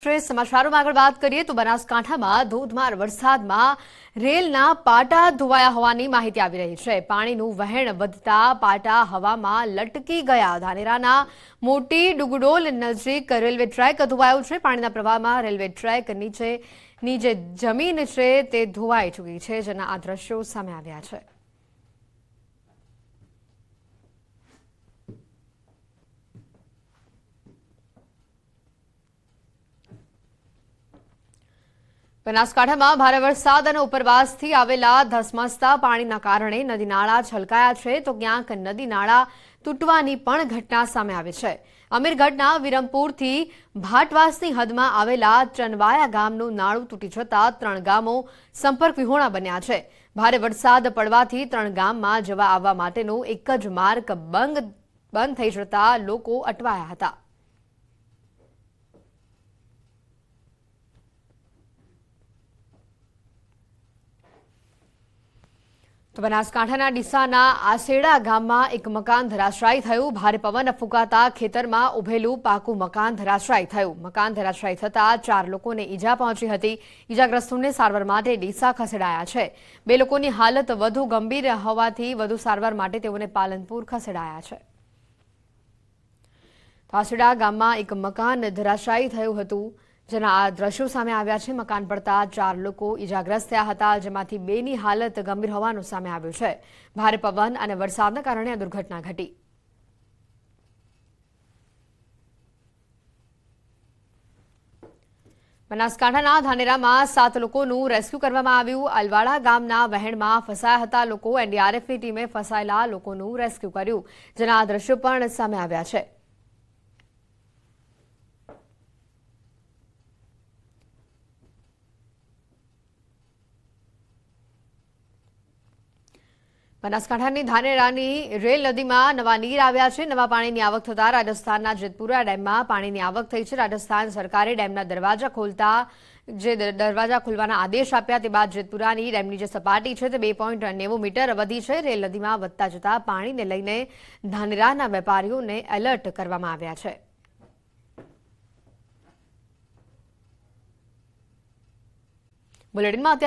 સમાચારોમાં આગળ વાત કરીએ તો બનાસકાંઠામાં ધોધમાર વરસાદમાં રેલના પાટા ધોવાયા હોવાની માહિતી આવી રહી છે પાણીનું વહેણ વધતા પાટા હવામાં લટકી ગયા ધાનેરાના મોટી ડુગડોલ નજીક રેલવે ટ્રેક ધોવાયું છે પાણીના પ્રવાહમાં રેલવે ટ્રેક નીચેની જે જમીન છે તે ધોવાઈ ચૂકી છે જેના આ દ્રશ્યો સામે આવ્યા છે બનાસકાંઠામાં ભારે વરસાદ અને ઉપરવાસથી આવેલા ધસમસતા પાણીના કારણે નદીનાળા છલકાયા છે તો ક્યાંક નદીનાળા તૂટવાની પણ ઘટના સામે આવી છે અમીરગઢના વિરમપુરથી ભાટવાસની હદમાં આવેલા ચનવાયા ગામનું નાળું તૂટી જતાં ત્રણ ગામો સંપર્ક વિહોણા બન્યા છે ભારે વરસાદ પડવાથી ત્રણ ગામમાં જવા આવવા માટેનો એક જ માર્ગ બંધ થઈ જતા લોકો અટવાયા હતા બનાસકાંઠાના ડીસાના આસેડા ગામમાં એક મકાન ધરાશ્રાય થયું ભારે પવન ફૂંકાતા ખેતરમાં ઉભેલું પાકું મકાન ધરાશ્રાય થયું મકાન ધરાશ્રાય થતાં ચાર લોકોને ઈજા પહોંચી હતી ઈજાગ્રસ્તોને સારવાર માટે ડીસા ખસેડાયા છે બે લોકોની હાલત વધુ ગંભીર હોવાથી વધુ સારવાર માટે તેઓને પાલનપુર ખસેડાયા છે આસેડા ગામમાં એક મકાન ધરાશ્રાય થયું હતું જેના આ દ્રશ્યો સામે આવ્યા છે મકાન પડતા ચાર લોકો ઇજાગ્રસ્ત થયા હતા જેમાંથી બેની હાલત ગંભીર હોવાનું સામે આવ્યું છે ભારે પવન અને વરસાદના કારણે આ દુર્ઘટના ઘટી બનાસકાંઠાના ધાનેરામાં સાત લોકોનું રેસ્ક્યુ કરવામાં આવ્યું અલવાડા ગામના વહેણમાં ફસાયા હતા લોકો એનડીઆરએફની ટીમે ફસાયેલા લોકોનું રેસ્ક્યુ કર્યું જેના આ દ્રશ્યો પણ સામે આવ્યા છે બનાસકાંઠાની ધાનેરાની રેલ નદીમાં નવા નીર આવ્યા છે નવા પાણીની આવક થતાં રાજસ્થાનના જેતપુરા ડેમમાં પાણીની આવક થઈ છે રાજસ્થાન સરકારે ડેમના દરવાજા ખોલતા જે દરવાજા ખોલવાના આદેશ આપ્યા તે બાદ જેતપુરાની ડેમની જે સપાટી છે તે બે પોઈન્ટ નેવું મીટર વધી છે રેલ નદીમાં વધતા જતા પાણીને લઈને ધાનેરાના વેપારીઓને એલર્ટ કરવામાં આવ્યા છે બુલેટિનમાં